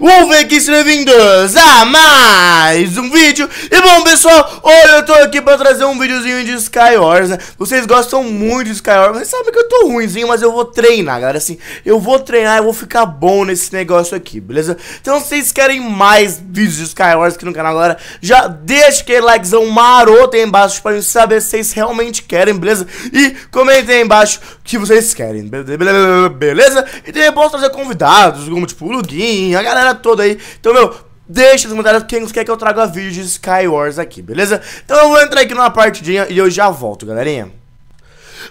vamos ver aqui, sejam bem-vindos a mais um vídeo E bom pessoal, hoje eu tô aqui pra trazer um videozinho de Skywars, né Vocês gostam muito de Skywars, vocês sabem que eu tô ruimzinho, mas eu vou treinar, galera Assim, eu vou treinar, e vou ficar bom nesse negócio aqui, beleza? Então se vocês querem mais vídeos de Skywars aqui no canal, galera Já deixa aquele likezão maroto aí embaixo pra eu saber se vocês realmente querem, beleza? E comentem aí embaixo que vocês querem, beleza? E também posso trazer convidados, como tipo o Luguinho, a galera toda aí. Então, meu, deixa nos comentários quem quer que eu traga vídeos de Skywars aqui, beleza? Então eu vou entrar aqui numa partidinha e eu já volto, galerinha.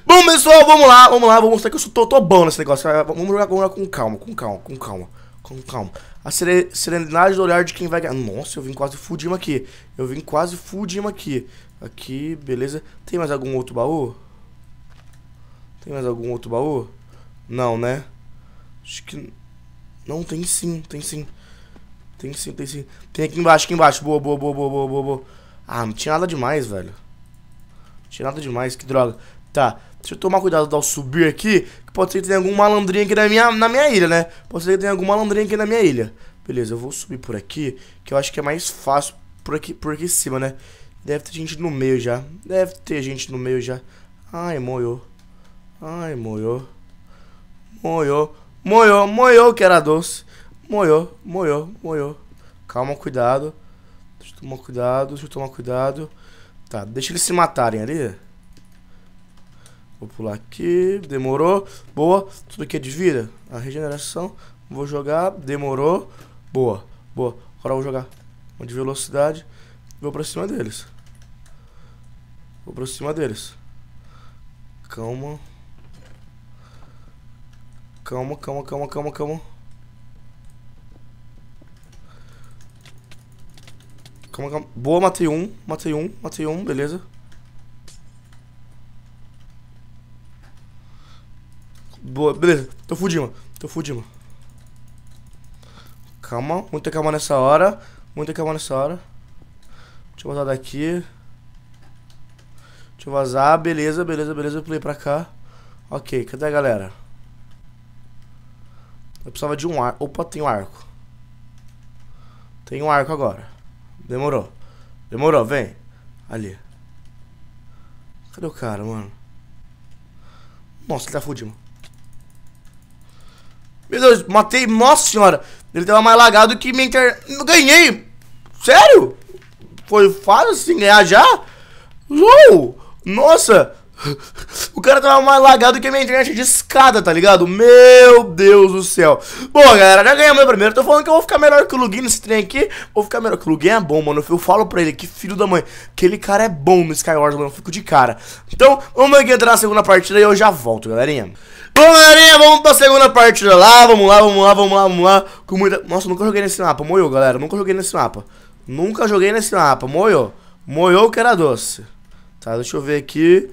Bom, pessoal, vamos lá, vamos lá, vou mostrar que eu sou, tô, tô bom nesse negócio. Ah, vamos jogar, agora com calma, com calma, com calma, com calma. A serenidade do olhar de quem vai ganhar. Nossa, eu vim quase fudindo aqui. Eu vim quase fudindo aqui. Aqui, beleza. Tem mais algum outro baú? Tem mais algum outro baú? Não, né? Acho que. Não, tem sim, tem sim. Tem sim, tem sim. Tem aqui embaixo, aqui embaixo. Boa, boa, boa, boa, boa, boa, boa. Ah, não tinha nada demais, velho. Não tinha nada demais, que droga. Tá, deixa eu tomar cuidado ao subir aqui, que pode ser que tenha algum malandrinho aqui na minha, na minha ilha, né? Pode ser que tenha algum malandrinho aqui na minha ilha. Beleza, eu vou subir por aqui, que eu acho que é mais fácil por aqui, por aqui em cima, né? Deve ter gente no meio já. Deve ter gente no meio já. Ai, moiou. Ai, moiô. Moiô. Moiô, moiô, que era doce. Moiô, moiô, moiô. Calma, cuidado. Deixa eu tomar cuidado, deixa eu tomar cuidado. Tá, deixa eles se matarem ali. Vou pular aqui, demorou, boa. Tudo aqui é de vida, a regeneração. Vou jogar, demorou, boa, boa. Agora eu vou jogar uma de velocidade. Vou pra cima deles. Vou pra cima deles. Calma. Calma, calma, calma, calma, calma. Calma, calma. Boa, matei um. Matei um, matei um, beleza. Boa, beleza. Tô fudido, mano. Tô fudido, mano. Calma, muita calma nessa hora. Muita calma nessa hora. Deixa eu vazar daqui. Deixa eu vazar. Beleza, beleza, beleza. eu Pulei pra cá. Ok, cadê a galera? Eu precisava de um arco. Opa, tem um arco. Tem um arco agora. Demorou. Demorou, vem. Ali. Cadê o cara, mano? Nossa, ele tá fudido. Meu Deus, matei. Nossa senhora. Ele tava mais lagado que minha internet. Ganhei. Sério? Foi fácil assim ganhar já? Uou! Nossa! O cara tava mais lagado que a minha internet de escada, tá ligado? Meu Deus do céu. Bom, galera, já ganhei meu primeiro. Tô falando que eu vou ficar melhor que o Lugin nesse trem aqui. Vou ficar melhor. Que o Lugin é bom, mano. Eu falo pra ele que filho da mãe. Aquele cara é bom no Skyward, mano. Eu fico de cara. Então, vamos aqui entrar na segunda partida e eu já volto, galerinha. Bom, galerinha, vamos pra segunda partida lá. Vamos lá, vamos lá, vamos lá, vamos lá. Com muita... Nossa, nunca joguei nesse mapa. Moiou, galera. Nunca joguei nesse mapa. Nunca joguei nesse mapa. Moiou. Moiou que era doce. Tá, deixa eu ver aqui.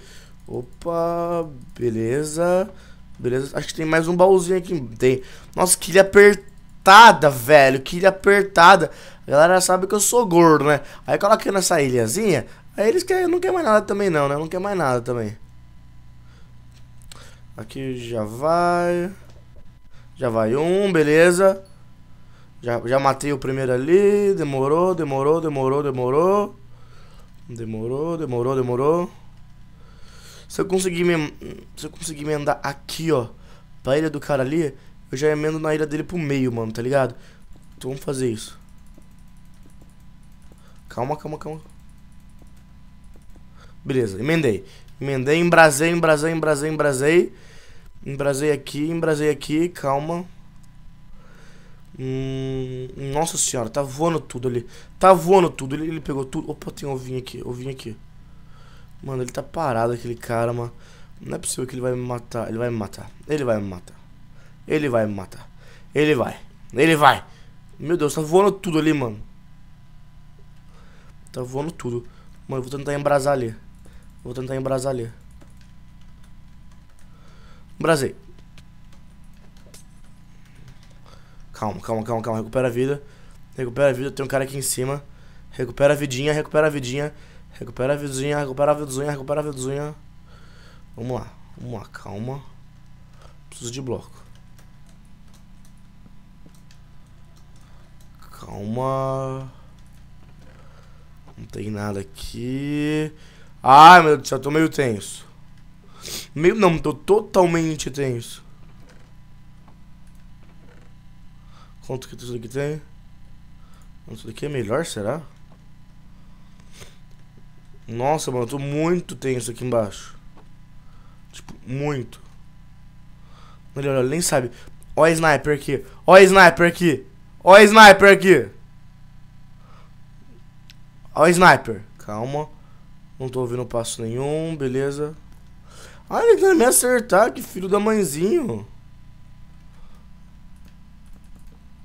Opa, beleza. Beleza, acho que tem mais um baúzinho aqui. Tem. Nossa, que ilha apertada, velho. Que ilha apertada. A galera sabe que eu sou gordo, né? Aí coloquei nessa ilhazinha. Aí eles querem, não querem mais nada também, não, né? Não quer mais nada também. Aqui já vai. Já vai um, beleza. Já, já matei o primeiro ali. Demorou, demorou, demorou, demorou. Demorou, demorou, demorou. Se eu conseguir me, se eu conseguir emendar aqui, ó, pra ilha do cara ali, eu já emendo na ilha dele pro meio, mano, tá ligado? Então vamos fazer isso. Calma, calma, calma. Beleza, emendei. Emendei, embrasei, embrasei, embrasei, embrasei. Embrasei aqui, embrasei aqui, calma. Hum, nossa senhora, tá voando tudo ali. Tá voando tudo. Ele, ele pegou tudo. Opa, tem ovinho aqui, ovinho aqui. Mano, ele tá parado, aquele cara, mano. Não é possível que ele vai me matar. Ele vai me matar. Ele vai me matar. Ele vai me matar. Ele vai. Ele vai. Meu Deus, tá voando tudo ali, mano. Tá voando tudo. Mano, eu vou tentar embrasar ali. Vou tentar embrasar ali. Embrasei. Calma, calma, calma, calma. Recupera a vida. Recupera a vida. Tem um cara aqui em cima. Recupera a vidinha, recupera a vidinha. Recupera a vidinha, recupera a vidinha, recupera a vidinha. Vamos lá, vamos lá, calma. Preciso de bloco. Calma. Não tem nada aqui. Ai, meu Deus do tô meio tenso. Meio não, tô totalmente tenso. Quanto que isso aqui tem? Isso daqui é melhor, será? Nossa, mano, eu tô muito tenso aqui embaixo. Tipo, muito. Olha, olha, nem sabe. O sniper aqui. O sniper aqui. O sniper aqui. O sniper. Calma. Não tô ouvindo passo nenhum, beleza. Ah, ele quer tá me acertar, que filho da mãezinho.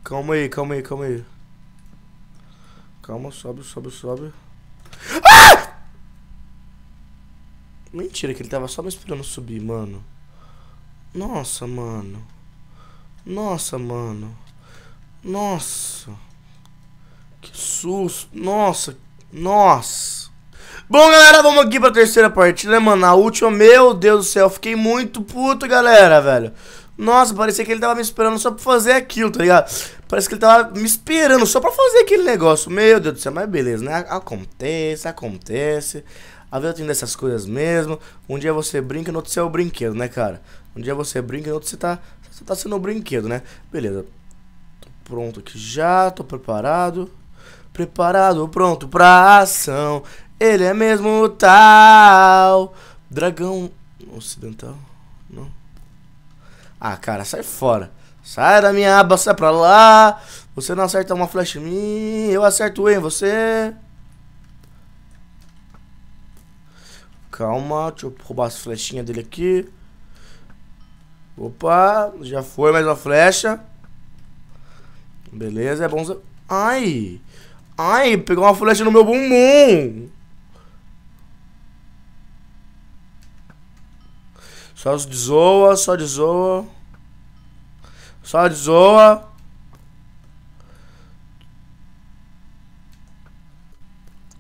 Calma aí, calma aí, calma aí. Calma, sobe, sobe, sobe. Mentira, que ele tava só me esperando subir, mano. Nossa, mano. Nossa, mano. Nossa. Que susto. Nossa. Nossa. Bom, galera, vamos aqui pra terceira partida, né, mano? A última, meu Deus do céu, fiquei muito puto, galera, velho. Nossa, parecia que ele tava me esperando só pra fazer aquilo, tá ligado? Parece que ele tava me esperando só pra fazer aquele negócio. Meu Deus do céu, mas beleza, né? Acontece, acontece. A vida tem dessas coisas mesmo. Um dia você brinca, no outro você é o brinquedo, né, cara? Um dia você brinca, no outro você tá, você tá sendo o brinquedo, né? Beleza. Tô pronto aqui já, tô preparado. Preparado, pronto pra ação. Ele é mesmo tal. Dragão ocidental? Não. Ah, cara, sai fora. Sai da minha aba, sai pra lá. Você não acerta uma flecha em mim, eu acerto em você. Calma, deixa eu roubar as flechinhas dele aqui. Opa, já foi mais uma flecha. Beleza, é bom... Ai! Ai, pegou uma flecha no meu bumbum! Só zoa, só zoa. Só zoa.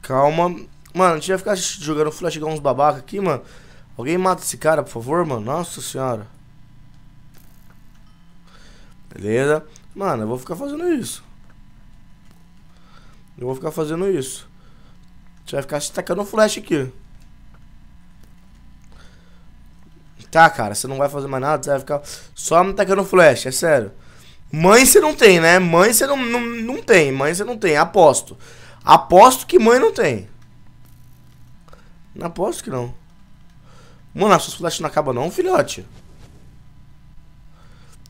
Calma. Mano, a gente vai ficar jogando flash igual uns babaca aqui, mano. Alguém mata esse cara, por favor, mano. Nossa senhora. Beleza. Mano, eu vou ficar fazendo isso. Eu vou ficar fazendo isso. A gente vai ficar tacando flash aqui. Tá, cara, você não vai fazer mais nada, você vai ficar só me tacando flash, é sério. Mãe você não tem, né? Mãe você não, não, não tem, mãe você não tem, aposto. Aposto que mãe não tem. Não aposto que não. Mano, a sua flash não acaba não, filhote.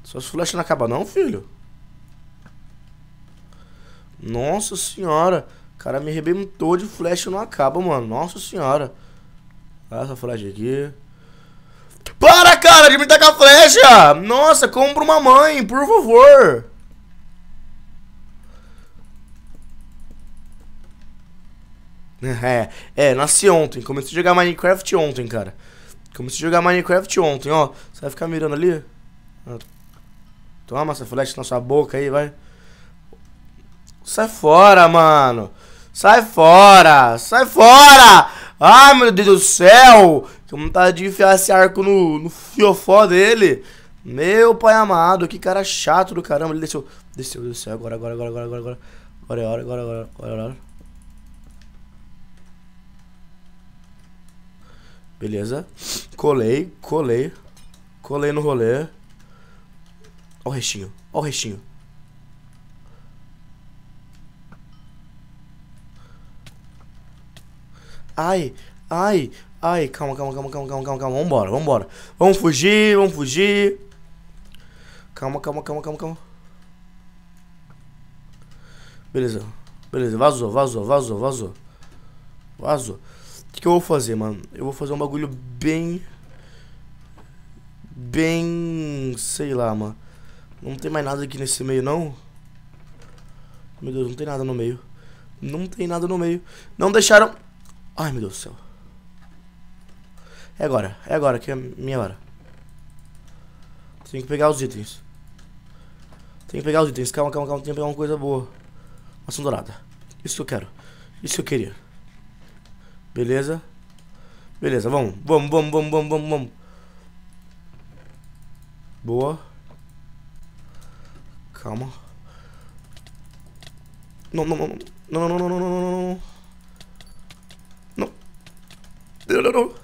Suas flash não acaba não, filho. Nossa senhora. cara me arrebentou de flash não acaba, mano. Nossa senhora. Olha essa flash aqui. Para, cara, de me tacar flecha! Nossa, compra uma mãe, por favor. É, é, nasci ontem. Comecei a jogar Minecraft ontem, cara. Comecei a jogar Minecraft ontem, ó. Você vai ficar mirando ali? Ah, toma essa flecha na sua boca aí, vai. Sai fora, mano. Sai fora. Sai fora. Ai, meu Deus do céu. Que vontade de enfiar esse arco no, no fiofó dele. Meu pai amado, que cara chato do caramba. Ele desceu. Desceu, desceu. Agora, agora, agora, agora, agora. Agora é hora, agora, agora, agora Beleza. Colei, colei. Colei no rolê. Ó o restinho, ó o restinho. Ai, ai, ai, calma, calma, calma, calma, calma, calma, calma. Vambora, vambora. Vamos fugir, vamos fugir. Calma, calma, calma, calma, calma. Beleza, beleza, vazou, vazou, vazou, vazou. Vazou que, que eu vou fazer, mano? Eu vou fazer um bagulho bem. Bem. Sei lá, mano. Não tem mais nada aqui nesse meio, não? Meu Deus, não tem nada no meio. Não tem nada no meio. Não deixaram. Ai, meu Deus do céu. É agora, é agora que é minha hora. Tem que pegar os itens. Tem que pegar os itens. Calma, calma, calma. Tem que pegar uma coisa boa. Maçã dourada. Isso que eu quero. Isso que eu queria. Beleza? Beleza, vamos, vamos, vamos, vamos, vamos, vamos, vamos. Boa. Calma. Não, não, não, não, não, não, não, não, não, não, não, não, não.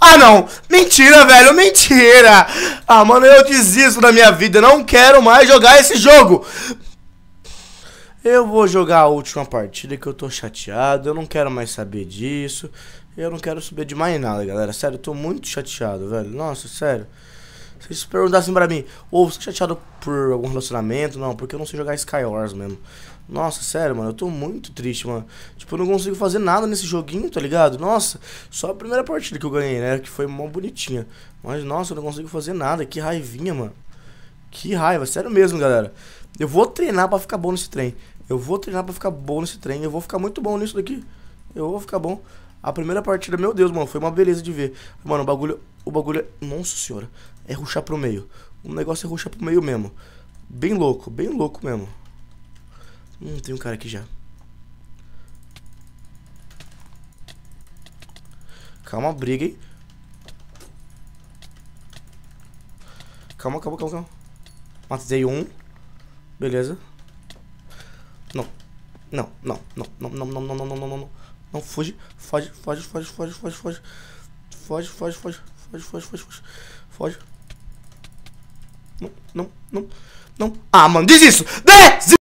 Ah, não! Mentira, velho! Mentira! Ah, mano, eu desisto da minha vida. Não quero mais jogar esse jogo! Eu vou jogar a última partida que eu tô chateado, eu não quero mais saber disso. Eu não quero saber de mais nada, galera. Sério, eu tô muito chateado, velho. Nossa, sério. Se vocês perguntassem pra mim, ou oh, você tá chateado por algum relacionamento? Não, porque eu não sei jogar Skywars mesmo. Nossa, sério, mano, eu tô muito triste, mano. Tipo, eu não consigo fazer nada nesse joguinho, tá ligado? Nossa, só a primeira partida que eu ganhei, né? Que foi mó bonitinha. Mas, nossa, eu não consigo fazer nada. Que raivinha, mano. Que raiva, sério mesmo, galera. Eu vou treinar pra ficar bom nesse trem eu vou treinar para ficar bom nesse treino, eu vou ficar muito bom nisso daqui. Eu vou ficar bom. A primeira partida, meu Deus, mano, foi uma beleza de ver. Mano, o bagulho, o bagulho, é, nossa senhora, é ruxar pro meio. O negócio é ruxar pro meio mesmo. Bem louco, bem louco mesmo. Hum, tem um cara aqui já. Calma, briga, hein. Calma, calma, calma, calma. Matei um. Beleza não. Não, não, não, não, não, não, não, não, não, não, não. Não, foge, foge, foge, foge, foge, foge, foge. Foge, foge, foge, foge, foge, foge, foge. Foge. Não, não, não, não. Ah, mano, diz isso! não